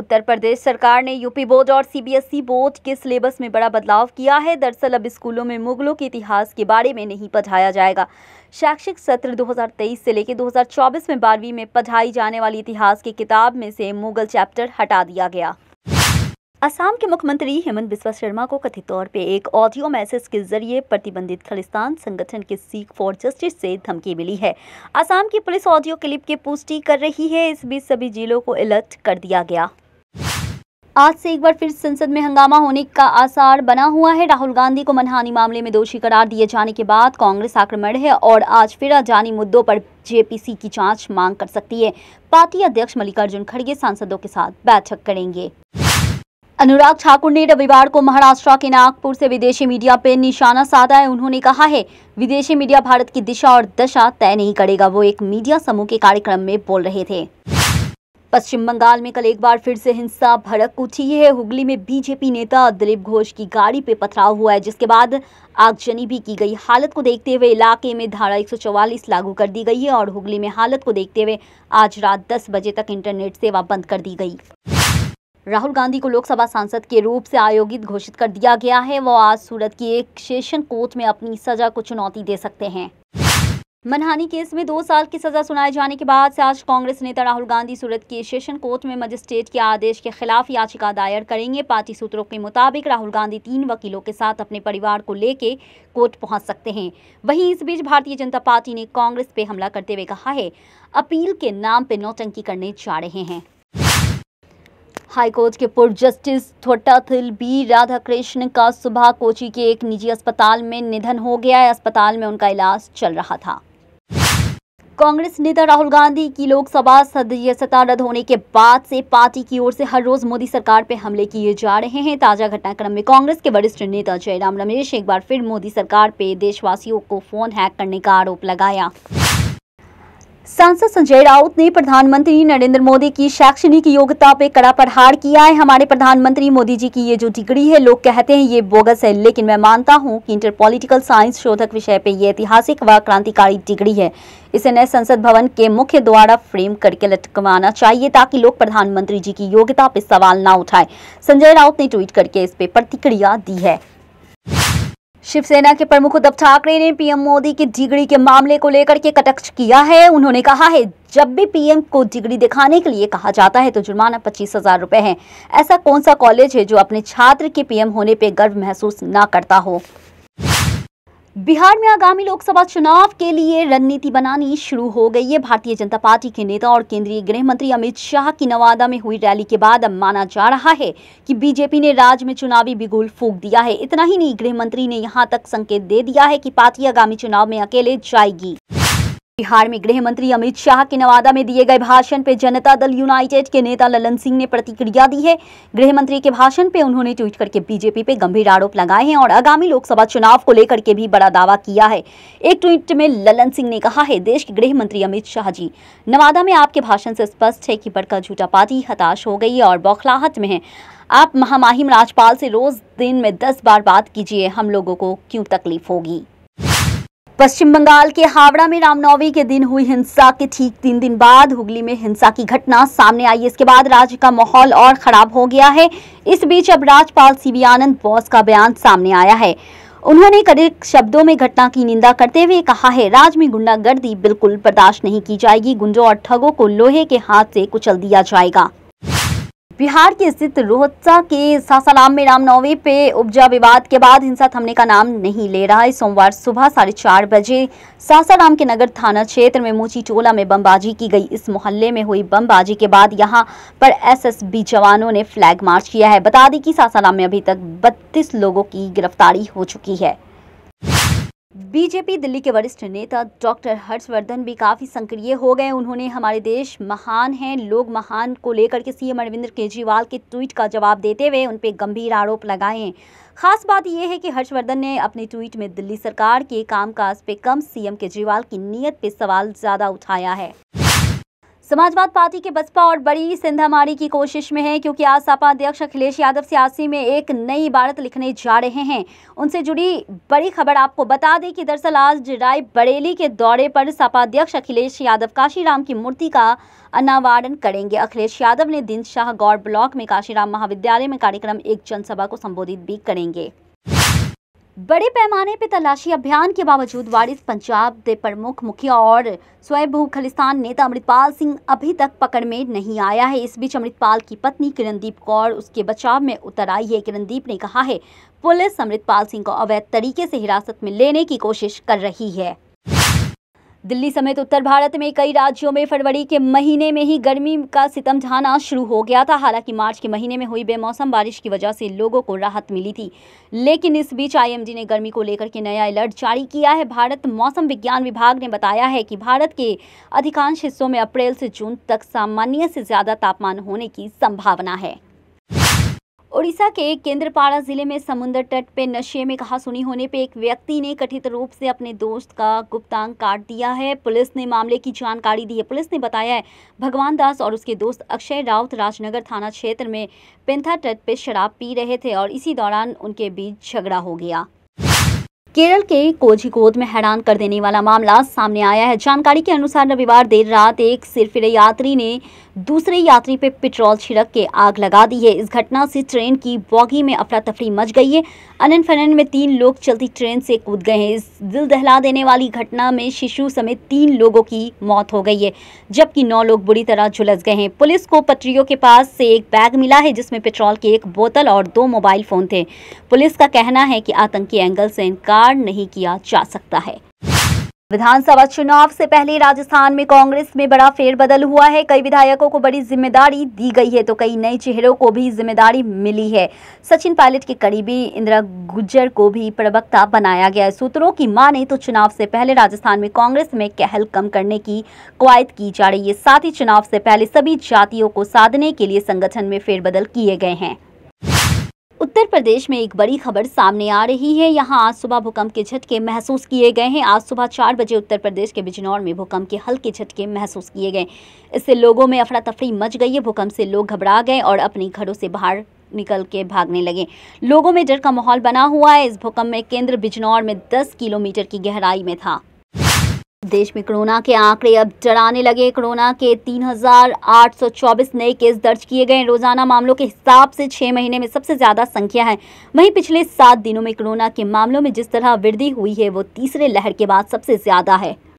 उत्तर प्रदेश सरकार ने UP board और सीबीएसई बोर्ड के सिलेबस में बड़ा बदलाव किया है दरअसल अब स्कूलों में मुगलों के इतिहास के बारे में नहीं पढ़ाया जाएगा शैक्षिक सत्र 2023 से लेकर 2024 में बारहवीं में पढ़ाई जाने वाली इतिहास की किताब में से मुगल चैप्टर हटा दिया गया असम के मुख्यमंत्री हेमंत बिस्वा शर्मा को कथित तौर पर एक ऑडियो मैसेज के जरिए प्रतिबंधित खालिस्तान संगठन के सीख फॉर जस्टिस से धमकी मिली है असम की पुलिस ऑडियो क्लिप की पुष्टि कर रही है इस बीच सभी जिलों को अलर्ट कर दिया गया आज से एक बार फिर संसद में हंगामा होने का आसार बना हुआ है राहुल गांधी को मनहानी मामले में दोषी करार दिए जाने के बाद कांग्रेस आक्रमण है और आज फिर अजानी मुद्दों पर जेपीसी की जांच मांग कर सकती है पार्टी अध्यक्ष मल्लिकार्जुन खड़गे सांसदों के साथ बैठक करेंगे अनुराग ठाकुर ने रविवार को महाराष्ट्र के नागपुर से विदेशी मीडिया पर निशाना साधा है उन्होंने कहा है विदेशी मीडिया भारत की दिशा और दशा तय नहीं करेगा वो एक मीडिया समूह के कार्यक्रम में बोल रहे थे पश्चिम बंगाल में कल एक बार फिर से हिंसा भड़क उठी है हुगली में बीजेपी नेता दिलीप घोष की गाड़ी पे पथराव हुआ है जिसके बाद आगजनी भी की गई हालत को देखते हुए इलाके में धारा 144 लागू कर दी गई है और हुगली में हालत को देखते हुए आज रात 10 बजे तक इंटरनेट सेवा बंद कर दी गई राहुल गांधी को लोकसभा सांसद के रूप से आयोगित घोषित कर दिया गया है वो आज सूरत की एक सेशन कोर्ट में अपनी सजा को चुनौती दे सकते हैं मनहानी केस में दो साल की सजा सुनाए जाने के बाद से आज कांग्रेस नेता राहुल गांधी सूरत की सेशन कोर्ट में मजिस्ट्रेट के आदेश के खिलाफ याचिका दायर करेंगे पार्टी सूत्रों के मुताबिक राहुल गांधी तीन वकीलों के साथ अपने परिवार को लेके कोर्ट पहुंच सकते हैं वहीं इस बीच भारतीय जनता पार्टी ने कांग्रेस पे हमला करते हुए कहा है अपील के नाम पर नौटंकी करने जा रहे हैं हाईकोर्ट के पूर्व जस्टिस थोट्टाथिल बी राधाकृष्ण का सुबह कोची के एक निजी अस्पताल में निधन हो गया है अस्पताल में उनका इलाज चल रहा था कांग्रेस नेता राहुल गांधी की लोकसभा सदस्यता रद्द होने के बाद से पार्टी की ओर से हर रोज मोदी सरकार पर हमले किए जा रहे हैं ताजा घटनाक्रम में कांग्रेस के वरिष्ठ नेता जयराम रमेश एक बार फिर मोदी सरकार पे देशवासियों को फोन हैक करने का आरोप लगाया सांसद संजय राउत ने प्रधानमंत्री नरेंद्र मोदी की शैक्षणिक योग्यता पे कड़ा प्रहार किया है हमारे प्रधानमंत्री मोदी जी की ये जो डिग्री है लोग कहते हैं ये बोगस है लेकिन मैं मानता हूँ कि इंटर पॉलिटिकल साइंस शोधक विषय पे ये ऐतिहासिक व क्रांतिकारी डिग्री है इसे नए संसद भवन के मुख्य द्वारा फ्रेम करके लटकवाना चाहिए ताकि लोग प्रधानमंत्री जी की योग्यता पे सवाल ना उठाए संजय राउत ने ट्वीट करके इस पे प्रतिक्रिया दी है शिवसेना के प्रमुख उद्धव ठाकरे ने पीएम मोदी की डिग्री के मामले को लेकर के कटक्ष किया है उन्होंने कहा है जब भी पीएम को डिग्री दिखाने के लिए कहा जाता है तो जुर्माना पच्चीस हजार रुपए है ऐसा कौन सा कॉलेज है जो अपने छात्र के पीएम होने पर गर्व महसूस ना करता हो बिहार में आगामी लोकसभा चुनाव के लिए रणनीति बनानी शुरू हो गई है भारतीय जनता पार्टी के नेता और केंद्रीय गृह मंत्री अमित शाह की नवादा में हुई रैली के बाद अब माना जा रहा है कि बीजेपी ने राज्य में चुनावी बिगुल फूक दिया है इतना ही नहीं गृह मंत्री ने यहां तक संकेत दे दिया है कि पार्टी आगामी चुनाव में अकेले जाएगी बिहार में गृह मंत्री अमित शाह के नवादा में दिए गए भाषण पे जनता दल यूनाइटेड के नेता ललन सिंह ने प्रतिक्रिया दी है गृह मंत्री के भाषण पे उन्होंने ट्वीट करके बीजेपी पे गंभीर आरोप लगाए हैं और आगामी लोकसभा चुनाव को लेकर के भी बड़ा दावा किया है एक ट्वीट में ललन सिंह ने कहा है देश के गृह मंत्री अमित शाह जी नवादा में आपके भाषण से स्पष्ट है कि बड़का झूठा पार्टी हताश हो गई है और बौखलाहट में है आप महामाहिम राजपाल से रोज दिन में दस बार बात कीजिए हम लोगों को क्यों तकलीफ होगी पश्चिम बंगाल के हावड़ा में रामनवमी के दिन हुई हिंसा के ठीक तीन दिन बाद हुगली में हिंसा की घटना सामने आई इसके बाद राज्य का माहौल और खराब हो गया है इस बीच अब सी सीबी आनंद बोस का बयान सामने आया है उन्होंने कड़े शब्दों में घटना की निंदा करते हुए कहा है राज्य में गुंडागर्दी बिल्कुल बर्दाश्त नहीं की जाएगी गुंडों और ठगों को लोहे के हाथ से कुचल दिया जाएगा बिहार के स्थित रोहतसा के सासाराम में रामनवमी पे उपजा विवाद के बाद हिंसा थमने का नाम नहीं ले रहा है सोमवार सुबह साढ़े चार बजे सासाराम के नगर थाना क्षेत्र में मोची टोला में बमबाजी की गई इस मोहल्ले में हुई बमबाजी के बाद यहां पर एसएसबी जवानों ने फ्लैग मार्च किया है बता दें कि सासाराम में अभी तक बत्तीस लोगों की गिरफ्तारी हो चुकी है बीजेपी दिल्ली के वरिष्ठ नेता डॉक्टर हर्षवर्धन भी काफ़ी सक्रिय हो गए उन्होंने हमारे देश महान हैं लोग महान को लेकर के सीएम अरविंद केजरीवाल के ट्वीट का जवाब देते हुए उन पर गंभीर आरोप लगाए हैं खास बात यह है कि हर्षवर्धन ने अपने ट्वीट में दिल्ली सरकार के कामकाज पे कम सीएम केजरीवाल की नीयत पे सवाल ज़्यादा उठाया है समाजवाद पार्टी के बसपा और बड़ी सिंधामारी की कोशिश में है क्योंकि आज सपा अध्यक्ष अखिलेश यादव सियासी में एक नई इबारत लिखने जा रहे हैं उनसे जुड़ी बड़ी खबर आपको बता दें कि दरअसल आज राय बरेली के दौरे पर सपा अध्यक्ष अखिलेश यादव काशीराम की मूर्ति का अनावरण करेंगे अखिलेश यादव ने दिनशाह गौर ब्लॉक में काशीराम महाविद्यालय में कार्यक्रम एक जनसभा को संबोधित भी करेंगे बड़े पैमाने पर तलाशी अभियान के बावजूद वारिस पंजाब के प्रमुख मुखिया और स्वयं खालिस्तान नेता अमृतपाल सिंह अभी तक पकड़ में नहीं आया है इस बीच अमृतपाल की पत्नी किरणदीप कौर उसके बचाव में उतर आई है किरणदीप ने कहा है पुलिस अमृतपाल सिंह को अवैध तरीके से हिरासत में लेने की कोशिश कर रही है दिल्ली समेत उत्तर भारत में कई राज्यों में फरवरी के महीने में ही गर्मी का सितम ढाना शुरू हो गया था हालांकि मार्च के महीने में हुई बेमौसम बारिश की वजह से लोगों को राहत मिली थी लेकिन इस बीच आईएमडी ने गर्मी को लेकर के नया अलर्ट जारी किया है भारत मौसम विज्ञान विभाग ने बताया है कि भारत के अधिकांश हिस्सों में अप्रैल से जून तक सामान्य से ज़्यादा तापमान होने की संभावना है ओडिशा के केंद्रपाड़ा जिले में समुद्र तट पे नशे में कहा सुनी होने पे एक व्यक्ति ने कथित रूप से अपने दोस्त का गुप्तांग काट दिया है पुलिस ने मामले की जानकारी दी है पुलिस ने बताया है भगवान दास और उसके दोस्त अक्षय राउत राजनगर थाना क्षेत्र में पेंथा तट पे शराब पी रहे थे और इसी दौरान उनके बीच झगड़ा हो गया केरल के कोझिकोद में हैरान कर देने वाला मामला सामने आया है जानकारी के अनुसार रविवार देर रात एक सिरफिरे यात्री ने दूसरे यात्री पे पेट्रोल छिड़क के आग लगा दी है इस घटना से ट्रेन की बॉगी में अफरा तफरी मच गई है अनन फनन में तीन लोग चलती ट्रेन से कूद गए हैं इस दिल दहला देने वाली घटना में शिशु समेत तीन लोगों की मौत हो गई है जबकि नौ लोग बुरी तरह झुलस गए हैं पुलिस को पटरियों के पास से एक बैग मिला है जिसमें पेट्रोल की एक बोतल और दो मोबाइल फोन थे पुलिस का कहना है कि आतंकी एंगल से इनकार इनकार नहीं किया जा सकता है विधानसभा चुनाव से पहले राजस्थान में कांग्रेस में बड़ा फेरबदल हुआ है कई विधायकों को बड़ी जिम्मेदारी दी गई है तो कई नए चेहरों को भी जिम्मेदारी मिली है सचिन पायलट के करीबी इंदिरा गुज्जर को भी प्रवक्ता बनाया गया है सूत्रों की माने तो चुनाव से पहले राजस्थान में कांग्रेस में कहल कम करने की कवायद की जा रही है साथ ही चुनाव से पहले सभी जातियों को साधने के लिए संगठन में फेरबदल किए गए हैं उत्तर प्रदेश में एक बड़ी खबर सामने आ रही है यहां आज सुबह भूकंप के झटके महसूस किए गए हैं आज सुबह चार बजे उत्तर प्रदेश के बिजनौर में भूकंप के हल्के झटके महसूस किए गए इससे लोगों में अफरा तफरी मच गई है भूकंप से लोग घबरा गए और अपने घरों से बाहर निकल के भागने लगे लोगों में डर का माहौल बना हुआ है इस भूकंप में केंद्र बिजनौर में दस किलोमीटर की गहराई में था देश में कोरोना के आंकड़े अब चढ़ाने लगे कोरोना के 3,824 नए केस दर्ज किए गए रोजाना मामलों के हिसाब से छह महीने में सबसे ज्यादा संख्या है वहीं पिछले सात दिनों में कोरोना के मामलों में जिस तरह वृद्धि हुई है वो तीसरे लहर के बाद सबसे ज्यादा है